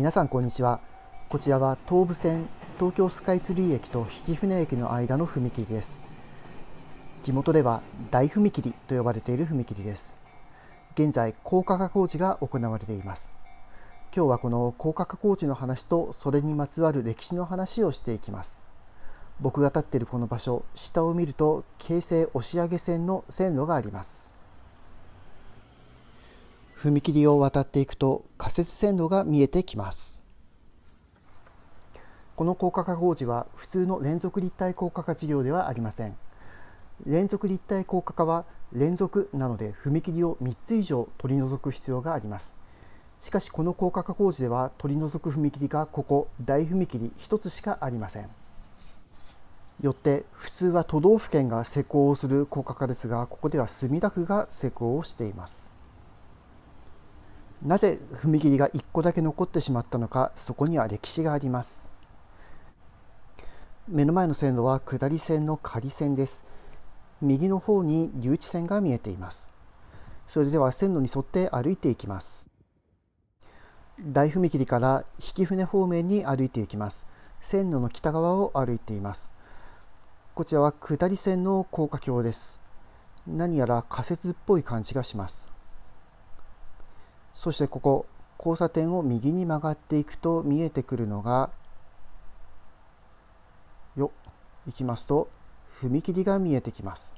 皆さんこんにちはこちらは東武線東京スカイツリー駅と曳舟駅の間の踏切です地元では大踏切と呼ばれている踏切です現在高架化工事が行われています今日はこの高架化工事の話とそれにまつわる歴史の話をしていきます僕が立っているこの場所下を見ると京成押上線の線路があります踏切を渡っていくと仮設線路が見えてきますこの高架化工事は普通の連続立体高架化事業ではありません連続立体高架化は連続なので踏切を3つ以上取り除く必要がありますしかしこの高架化工事では取り除く踏切がここ大踏切1つしかありませんよって普通は都道府県が施工をする高架化ですがここでは墨田区が施工をしていますなぜ踏切が1個だけ残ってしまったのかそこには歴史があります目の前の線路は下り線の仮線です右の方に留置線が見えていますそれでは線路に沿って歩いていきます大踏切から引船方面に歩いていきます線路の北側を歩いていますこちらは下り線の高架橋です何やら仮設っぽい感じがしますそしてここ交差点を右に曲がっていくと見えてくるのがよ行きますと踏切が見えてきます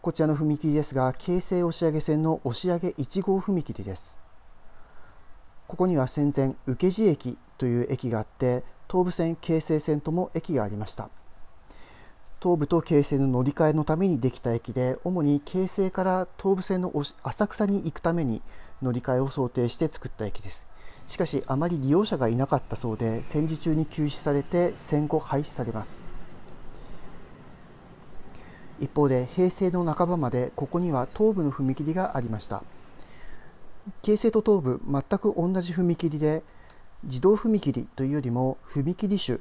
こちらの踏切ですが京成押上線の押上1号踏切ですここには戦前受地駅という駅があって東武線京成線とも駅がありました東武と京成の乗り換えのためにできた駅で主に京成から東武線の浅草に行くために乗り換えを想定して作った駅ですしかしあまり利用者がいなかったそうで戦時中に休止されて戦後廃止されます一方で平成の半ばまでここには東部の踏切がありました京成と東部全く同じ踏切で自動踏切というよりも踏切種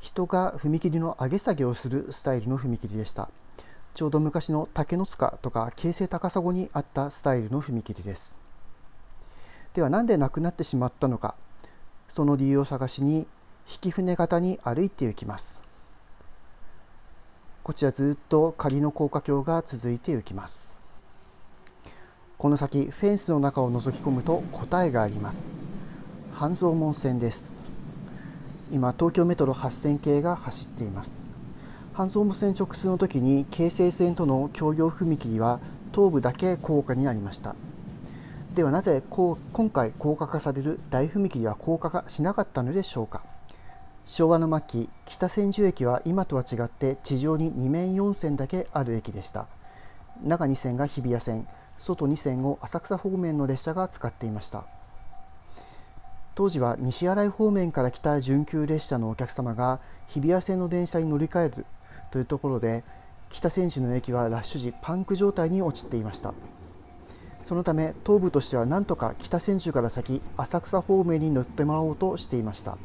人が踏切の上げ下げをするスタイルの踏切でしたちょうど昔の竹の塚とか京成高砂にあったスタイルの踏切ですでは何で亡くなってしまったのかその理由を探しに引き船型に歩いて行きますこちらずっと仮の高架橋が続いて行きますこの先フェンスの中を覗き込むと答えがあります半蔵門線です今東京メトロ8000系が走っています半蔵門線直通の時に京成線との協業踏切は東部だけ高架になりましたではなぜこう今回高架化される大踏切は高架化しなかったのでしょうか昭和の末期北千住駅は今とは違って地上に2面4線だけある駅でした中2線が日比谷線外2線を浅草方面の列車が使っていました当時は西新井方面から来た準急列車のお客様が日比谷線の電車に乗り換えるというところで北千住の駅はラッシュ時パンク状態に陥っていましたそのため東部としてはなんとか北千住から先浅草方面に乗ってもらおうとしていました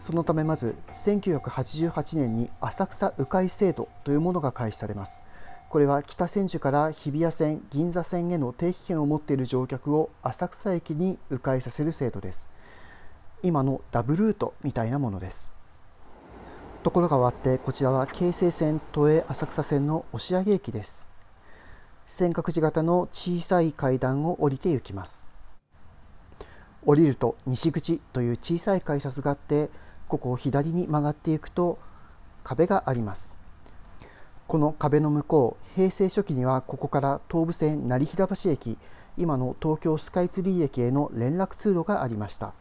そのためまず1988年に浅草迂回制度というものが開始されますこれは北千住から日比谷線銀座線への定期券を持っている乗客を浅草駅に迂回させる制度です今のダブルートみたいなものですところが終わってこちらは京成線都営浅草線の押上駅です尖閣寺型の小さい階段を降りて行きます降りると西口という小さい改札があってここを左に曲がっていくと壁がありますこの壁の向こう平成初期にはここから東武線成平橋駅今の東京スカイツリー駅への連絡通路がありました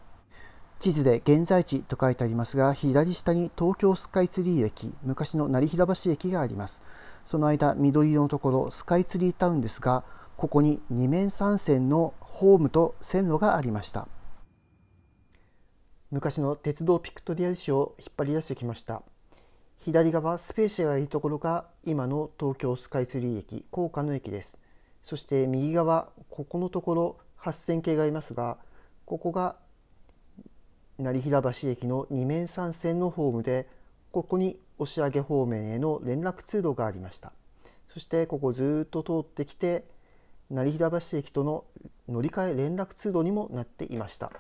地図で現在地と書いてありますが左下に東京スカイツリー駅昔の成平橋駅がありますその間緑色のところスカイツリータウンですがここに二面三線のホームと線路がありました昔の鉄道ピクトリアル誌を引っ張り出してきました左側スペーシアがいいところが今の東京スカイツリー駅高架の駅ですそして右側ここのところ8000系がいますがここが成平橋駅の二面三線のホームでここに押上方面への連絡通路がありましたそしてここずっと通ってきて成平橋駅との乗り換え連絡通路にもなっていました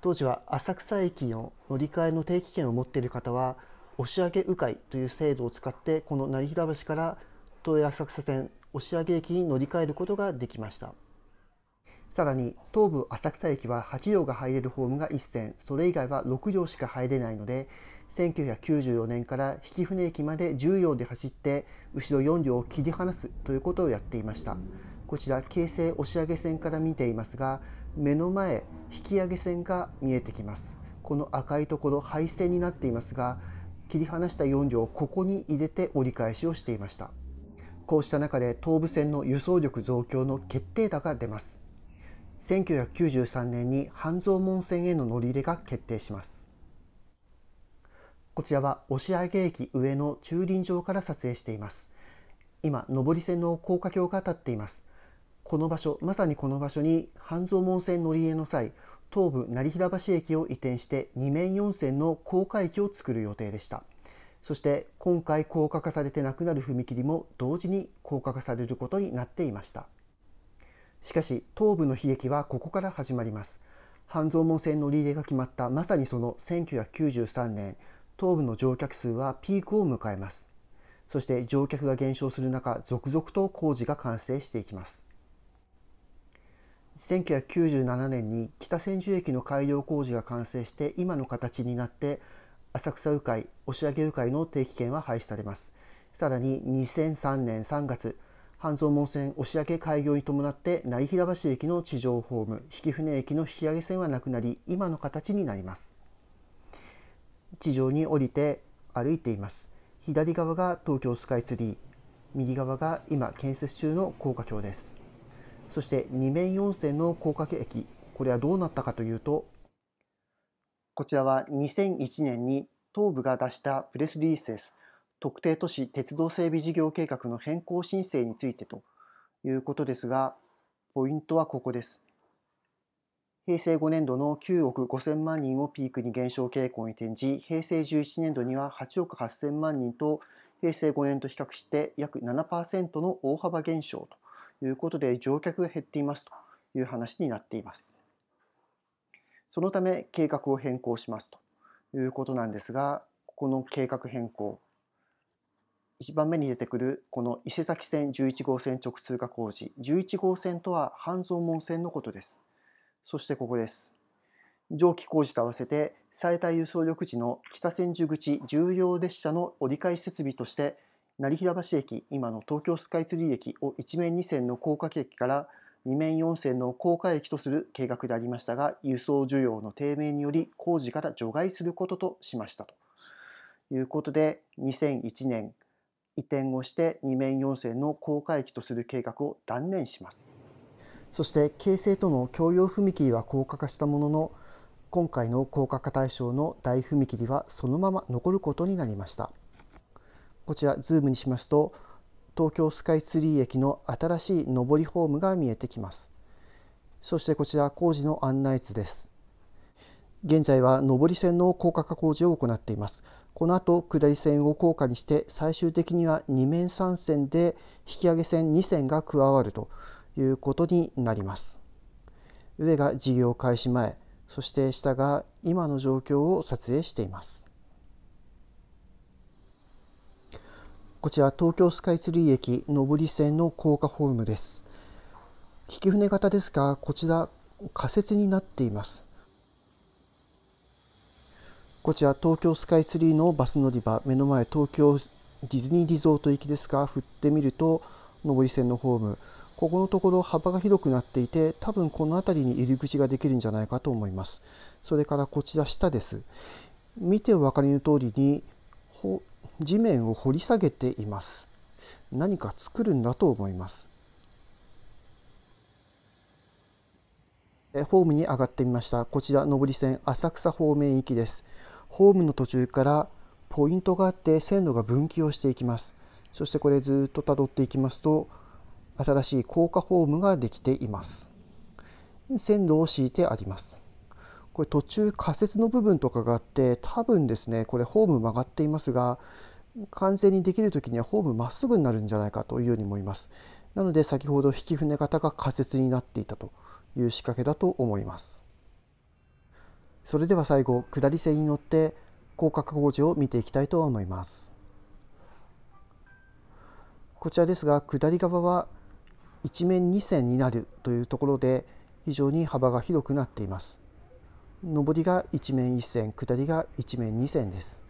当時は浅草駅の乗り換えの定期券を持っている方は押上迂回という制度を使ってこの成平橋から都営浅草線押上駅に乗り換えることができましたさらに東武浅草駅は8両が入れるホームが1線それ以外は6両しか入れないので1994年から曳舟駅まで10両で走って後ろ4両を切り離すということをやっていましたこちら京成押上線から見ていますが目の前引き上げ線が見えてきますこの赤いところ廃線になっていますが切り離した4両をここに入れて折り返しをしていましたこうした中で東武線の輸送力増強の決定打が出ます1993年に半蔵門線への乗り入れが決定しますこちらは押上駅上の駐輪場から撮影しています。今、上り線の高架橋が立っています。この場所、まさにこの場所に半蔵門線乗り入れの際、東武成平橋駅を移転して2面4線の高架駅を作る予定でした。そして今回高架化されてなくなる踏切も同時に高架化されることになっていました。しかし東部の悲劇はここから始まります。半蔵門線乗り入れが決まったまさにその1993年、東部の乗客数はピークを迎えますそして乗客が減少する中続々と工事が完成していきます1997年に北千住駅の改良工事が完成して今の形になって浅草迂回、押上迂回の定期券は廃止されますさらに2003年3月半蔵門線押上開業に伴って成平橋駅の地上ホーム曳舟駅の引き上げ線はなくなり今の形になります地上に降りて歩いています左側が東京スカイツリー右側が今建設中の高架橋ですそして2面4線の高架駅これはどうなったかというとこちらは2001年に東部が出したプレスリリースです特定都市鉄道整備事業計画の変更申請についてということですがポイントはここです平成5年度の9億5000万人をピークに減少傾向に転じ、平成11年度には8億8000万人と、平成5年と比較して約7%の大幅減少ということで、乗客が減っていますという話になっています。そのため計画を変更しますということなんですが、ここの計画変更、1番目に出てくるこの伊勢崎線11号線直通化工事、11号線とは半蔵門線のことです。そしてここです。蒸気工事と合わせて最大輸送緑地の北千住口重要列車の折り返し設備として成平橋駅今の東京スカイツリー駅を1面2線の高架駅から2面4線の高架駅とする計画でありましたが輸送需要の低迷により工事から除外することとしましたということで2001年移転をして2面4線の高架駅とする計画を断念します。そして京成との共用踏切は高架化したものの今回の高架化対象の大踏切はそのまま残ることになりましたこちらズームにしますと東京スカイツリー駅の新しい上りホームが見えてきますそしてこちら工事の案内図です現在は上り線の高架化工事を行っていますこの後下り線を高架にして最終的には2面3線で引き上げ線2線が加わるということになります。上が事業開始前、そして下が今の状況を撮影しています。こちら東京スカイツリー駅上り線の高架ホームです。引き船型ですが、こちら仮設になっています。こちら東京スカイツリーのバス乗り場、目の前東京ディズニーリゾート行きですが、振ってみると上り線のホーム、ここのところ幅が広くなっていて多分この辺りに入り口ができるんじゃないかと思いますそれからこちら下です見てお分かりの通りに地面を掘り下げています何か作るんだと思いますホームに上がってみましたこちら上り線浅草方面行きですホームの途中からポイントがあって線路が分岐をしていきますそしてこれずっと辿っていきますと新しい効果ホームができています線路を敷いてありますこれ途中仮設の部分とかがあって多分ですねこれホーム曲がっていますが完全にできる時にはホームまっすぐになるんじゃないかというように思いますなので先ほど引き船型が仮設になっていたという仕掛けだと思いますそれでは最後下り線に乗って高架工事を見ていきたいと思いますこちらですが下り側は一面2線になるというところで非常に幅が広くなっています。上りが一面1線、下りが一面2線です。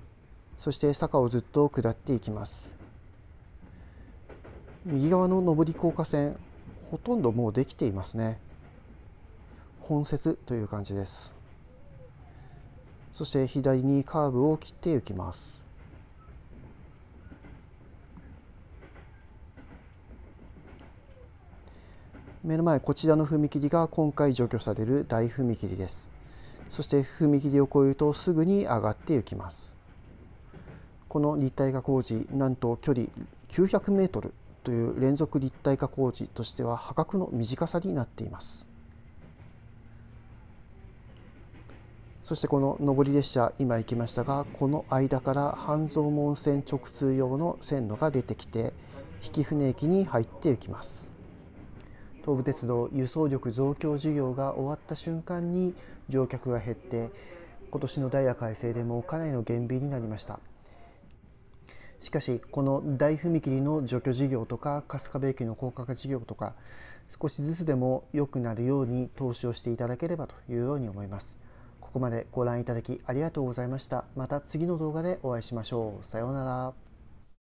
そして坂をずっと下っていきます。右側の上り高架線、ほとんどもうできていますね。本節という感じです。そして左にカーブを切っていきます。目の前こちらの踏切が今回除去される大踏切ですそして踏切を越えるとすぐに上がっていきますこの立体化工事なんと距離900メートルという連続立体化工事としては破格の短さになっていますそしてこの上り列車今行きましたがこの間から半蔵門線直通用の線路が出てきて曳舟駅に入っていきます東武鉄道輸送力増強事業が終わった瞬間に乗客が減って今年のダイヤ改正でもかなりの減便になりましたしかしこの大踏切の除去事業とか春日部駅の高架化事業とか少しずつでも良くなるように投資をしていただければというように思いますここまでご覧いただきありがとうございましたまた次の動画でお会いしましょうさようなら